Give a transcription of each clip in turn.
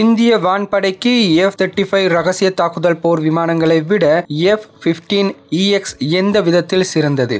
இந்திய வான்படைக்கு F thirty five ரகசிய தாக்குதல் போர் விமானங்களை விட எஃப் பிப்டீன் இஎக்ஸ் எந்த விதத்தில் சிறந்தது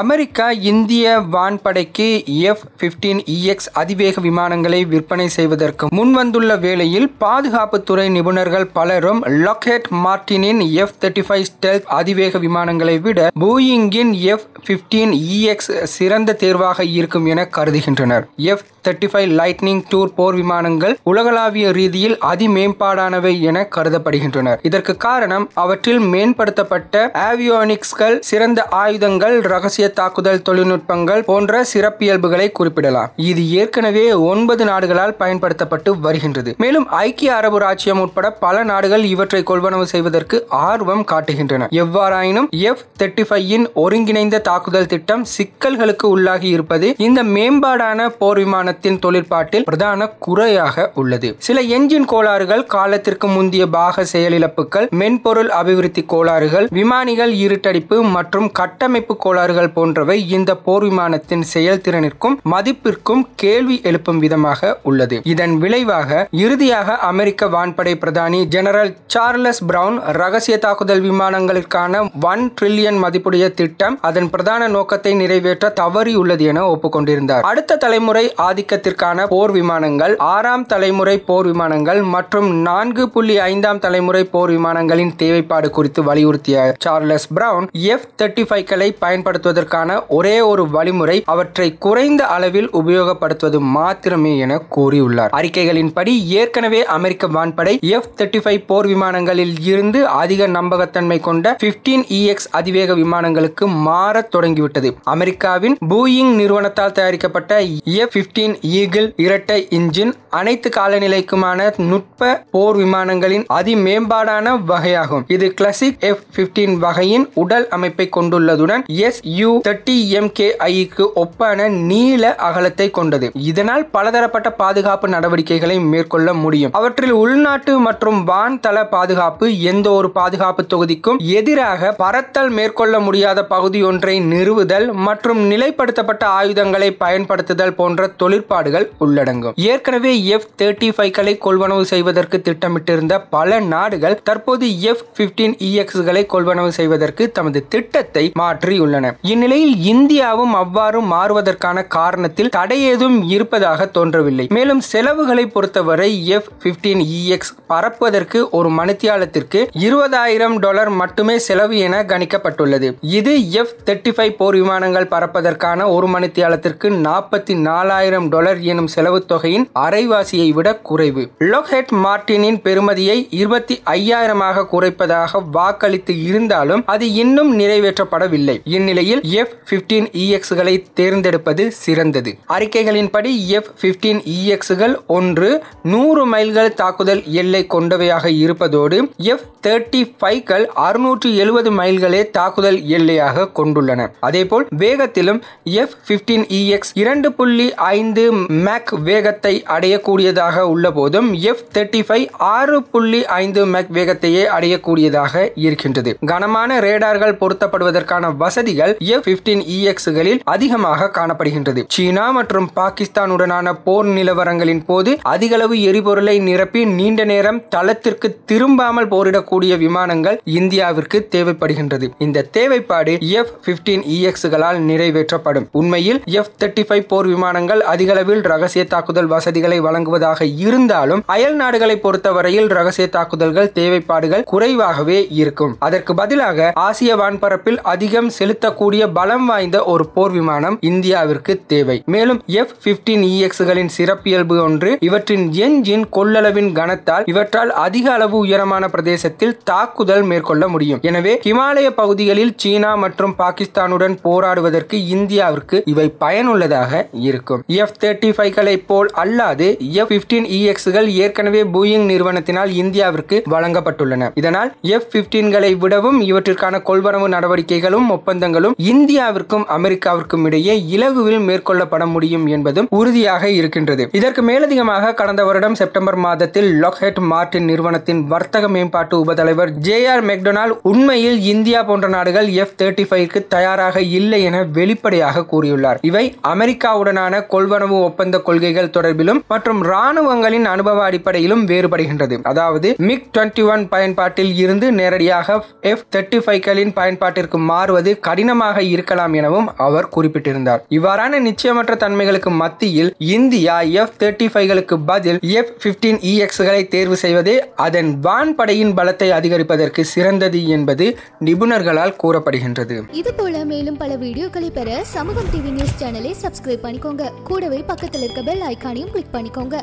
அமெரிக்கா இந்திய வான்படைக்கு எஃப் பிப்டீன் இஎக்ஸ் அதிவேக விமானங்களை விற்பனை செய்வதற்கு முன்வந்துள்ள வேளையில் பாதுகாப்புத்துறை நிபுணர்கள் பலரும் லாக்ஹெட் மார்டினின் எஃப் தேர்ட்டி ஃபைவ் ஸ்டெல்த் அதிவேக விமானங்களை விட போயிங்கின் எஃப் பிப்டீன் இஎக்ஸ் சிறந்த தேர்வாக இருக்கும் என கருதுகின்றனர் எஃப் தேர்ட்டி ஃபைவ் லைட்னிங் டூர் போர் விமானங்கள் உலகளாவிய ரீதியில் அதிமேம்பாடானவை என கருதப்படுகின்றன இதற்கு காரணம் அவற்றில் மேம்படுத்தப்பட்ட ஆவியோனிக்ஸ்கள் சிறந்த ஆயுதங்கள் ரகசிய தாக்குதல் தொழில்நுட்பங்கள் போன்ற சிறப்பியல்புகளை குறிப்பிடலாம் இது ஏற்கனவே ஒன்பது நாடுகளால் பயன்படுத்தப்பட்டு வருகின்றது மேலும் ஐக்கிய அரபு ராச்சியம் உட்பட பல நாடுகள் இவற்றை கொள்வனவு செய்வதற்கு ஆர்வம் காட்டுகின்றன எவ்வாறாயினும் எஃப் தேர்ட்டி ஃபைவின் ஒருங்கிணைந்த தாக்குதல் திட்டம் சிக்கல்களுக்கு உள்ளாகி இருப்பது இந்த மேம்பாடான போர் விமான வாகனத்தின் தொழிற்பாட்டில் பிரதான குறையாக உள்ளது சில என்ஜின் கோளாறுகள் காலத்திற்கு முந்தைய பாக செயலிழப்புகள் மென்பொருள் அபிவிருத்தி கோளாறுகள் விமானிகள் இருட்டடிப்பு மற்றும் கட்டமைப்பு கோளாறுகள் போன்றவை இந்த போர் விமானத்தின் செயல்திறனிற்கும் மதிப்பிற்கும் கேள்வி எழுப்பும் விதமாக உள்ளது இதன் விளைவாக இறுதியாக அமெரிக்க வான்படை பிரதானி ஜெனரல் சார்லஸ் பிரவுன் ரகசிய தாக்குதல் விமானங்களுக்கான ஒன் ட்ரில்லியன் மதிப்புடைய திட்டம் அதன் பிரதான நோக்கத்தை நிறைவேற்ற தவறியுள்ளது என ஒப்புக்கொண்டிருந்தார் அடுத்த தலைமுறை ஆதிக்க ஆதிக்கத்திற்கான போர் விமானங்கள் ஆறாம் தலைமுறை போர் விமானங்கள் மற்றும் நான்கு புள்ளி ஐந்தாம் தலைமுறை போர் விமானங்களின் தேவைப்பாடு குறித்து வலியுறுத்திய சார்லஸ் பிரவுன் எஃப் தேர்ட்டி ஃபைவ்களை பயன்படுத்துவதற்கான ஒரே ஒரு வழிமுறை அவற்றை குறைந்த அளவில் உபயோகப்படுத்துவது மாத்திரமே என கூறியுள்ளார் அறிக்கைகளின்படி ஏற்கனவே அமெரிக்க வான்படை எஃப் தேர்ட்டி ஃபைவ் போர் விமானங்களில் இருந்து அதிக நம்பகத்தன்மை கொண்ட பிப்டீன் இஎக்ஸ் e அதிவேக விமானங்களுக்கு மாறத் தொடங்கிவிட்டது அமெரிக்காவின் பூயிங் நிறுவனத்தால் தயாரிக்கப்பட்ட எஃப் பிப்டீன் ஈகிள் இரட்டை இன்ஜின் அனைத்து காலநிலைக்குமான நுட்ப போர் விமானங்களின் அதி மேம்பாடான வகையாகும் இது கிளாசிக் எஃப் பிப்டீன் வகையின் உடல் அமைப்பை கொண்டுள்ளதுடன் S U thirty M K ஐக்கு ஒப்பான நீள அகலத்தை கொண்டது இதனால் பலதரப்பட்ட பாதுகாப்பு நடவடிக்கைகளை மேற்கொள்ள முடியும் அவற்றில் உள்நாட்டு மற்றும் வான் தள பாதுகாப்பு எந்த ஒரு பாதுகாப்பு தொகுதிக்கும் எதிராக பறத்தல் மேற்கொள்ள முடியாத பகுதி ஒன்றை நிறுவுதல் மற்றும் நிலைப்படுத்தப்பட்ட ஆயுதங்களை பயன்படுத்துதல் போன்ற தொழிற் கட்டுப்பாடுகள் உள்ளடங்கும் ஏற்கனவே எஃப் தேர்ட்டி ஃபைவ்களை கொள்வனவு செய்வதற்கு திட்டமிட்டிருந்த பல நாடுகள் தற்போது எஃப் பிப்டீன் இஎக்ஸ்களை கொள்வனவு செய்வதற்கு தமது திட்டத்தை மாற்றியுள்ளன இந்நிலையில் இந்தியாவும் அவ்வாறு மாறுவதற்கான காரணத்தில் தடை ஏதும் இருப்பதாக தோன்றவில்லை மேலும் செலவுகளை பொறுத்தவரை எஃப் e பிப்டீன் இஎக்ஸ் பறப்பதற்கு ஒரு மணித்தியாலத்திற்கு இருபதாயிரம் டாலர் மட்டுமே செலவு என கணிக்கப்பட்டுள்ளது இது எஃப் தேர்ட்டி ஃபைவ் போர் விமானங்கள் பறப்பதற்கான ஒரு மணித்தியாலத்திற்கு நாற்பத்தி நாலாயிரம் ஆயிரம் டாலர் எனும் செலவு தொகையின் அரைவாசியை விட குறைவு லோஹெட் மார்டினின் பெறுமதியை இருபத்தி ஐயாயிரமாக குறைப்பதாக வாக்களித்து இருந்தாலும் அது இன்னும் நிறைவேற்றப்படவில்லை இந்நிலையில் எஃப் பிப்டீன் இஎக்ஸ்களை தேர்ந்தெடுப்பது சிறந்தது அறிக்கைகளின்படி எஃப் பிப்டீன் இஎக்ஸ்கள் ஒன்று நூறு மைல்கள் தாக்குதல் எல்லை கொண்டவையாக இருப்பதோடு எஃப் தேர்ட்டி ஃபைவ்கள் அறுநூற்று எழுபது மைல்களே தாக்குதல் எல்லையாக கொண்டுள்ளன அதேபோல் வேகத்திலும் எஃப் பிப்டீன் இஎக்ஸ் இரண்டு புள்ளி ஐந்து ஐந்து மேக் வேகத்தை அடையக்கூடியதாக உள்ள போதும் எஃப் தேர்ட்டி ஃபைவ் ஆறு புள்ளி ஐந்து மேக் வேகத்தையே அடையக்கூடியதாக இருக்கின்றது கனமான ரேடார்கள் பொருத்தப்படுவதற்கான வசதிகள் எஃப் பிப்டீன் இஎக்ஸ்களில் அதிகமாக காணப்படுகின்றது சீனா மற்றும் பாகிஸ்தானுடனான போர் நிலவரங்களின் போது அதிகளவு எரிபொருளை நிரப்பி நீண்ட நேரம் தளத்திற்கு திரும்பாமல் போரிடக்கூடிய விமானங்கள் இந்தியாவிற்கு தேவைப்படுகின்றது இந்த தேவைப்பாடு எஃப் பிப்டீன் இஎக்ஸ்களால் நிறைவேற்றப்படும் உண்மையில் எஃப் தேர்ட்டி ஃபைவ் போர் விமானங்கள் அதிக அதிகளவில் ரகசிய தாக்குதல் வசதிகளை வழங்குவதாக இருந்தாலும் அயல் நாடுகளை பொறுத்தவரையில் ரகசிய தாக்குதல்கள் தேவைப்பாடுகள் குறைவாகவே இருக்கும் அதற்கு பதிலாக ஆசிய வான்பரப்பில் அதிகம் செலுத்தக்கூடிய பலம் வாய்ந்த ஒரு போர் விமானம் இந்தியாவிற்கு தேவை மேலும் எஃப் பிப்டீன் இஎக்ஸ்களின் சிறப்பியல்பு ஒன்று இவற்றின் எஞ்சின் கொள்ளளவின் கனத்தால் இவற்றால் அதிக அளவு உயரமான பிரதேசத்தில் தாக்குதல் மேற்கொள்ள முடியும் எனவே ஹிமாலய பகுதிகளில் சீனா மற்றும் பாகிஸ்தானுடன் போராடுவதற்கு இந்தியாவிற்கு இவை பயனுள்ளதாக இருக்கும் எஃப் எஃப் தேர்ட்டி ஃபைவ்களைப் போல் அல்லாது எஃப் பிப்டீன் இஎக்ஸ்கள் ஏற்கனவே பூயிங் நிறுவனத்தினால் இந்தியாவிற்கு வழங்கப்பட்டுள்ளன இதனால் எஃப் பிப்டீன்களை விடவும் இவற்றிற்கான கொள்வரவு நடவடிக்கைகளும் ஒப்பந்தங்களும் இந்தியாவிற்கும் அமெரிக்காவிற்கும் இடையே இலகுவில் மேற்கொள்ளப்பட முடியும் என்பதும் உறுதியாக இருக்கின்றது இதற்கு மேலதிகமாக கடந்த வருடம் செப்டம்பர் மாதத்தில் லொக்ஹெட் மார்டின் நிறுவனத்தின் வர்த்தக மேம்பாட்டு உபதலைவர் ஜே ஆர் மெக்டொனால்ட் உண்மையில் இந்தியா போன்ற நாடுகள் எஃப் தேர்ட்டி ஃபைவ்க்கு தயாராக இல்லை என வெளிப்படையாக கூறியுள்ளார் இவை அமெரிக்காவுடனான கொள்வனவு துப்புரவு ஒப்பந்த கொள்கைகள் தொடர்பிலும் மற்றும் ராணுவங்களின் அனுபவ அடிப்படையிலும் வேறுபடுகின்றது அதாவது மிக் டுவெண்டி ஒன் பயன்பாட்டில் இருந்து நேரடியாக எஃப் தேர்ட்டி ஃபைவ்களின் பயன்பாட்டிற்கு மாறுவது கடினமாக இருக்கலாம் எனவும் அவர் குறிப்பிட்டிருந்தார் இவ்வாறான நிச்சயமற்ற தன்மைகளுக்கு மத்தியில் இந்தியா எஃப் தேர்ட்டி ஃபைவ்களுக்கு பதில் எஃப் பிப்டீன் இஎக்ஸ்களை தேர்வு செய்வதே அதன் வான்படையின் பலத்தை அதிகரிப்பதற்கு சிறந்தது என்பது நிபுணர்களால் கூறப்படுகின்றது இது போல மேலும் பல வீடியோக்களை பெற சமூகம் டிவி நியூஸ் சேனலை சப்ஸ்கிரைப் பண்ணிக்கோங்க கூடவே கூடவே பக்கத்தில் இருக்க பெல் ஐக்கானையும் கிளிக் பண்ணிக்கோங்க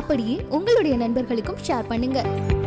அப்படியே உங்களுடைய நண்பர்களுக்கும் ஷேர் பண்ணுங்கள்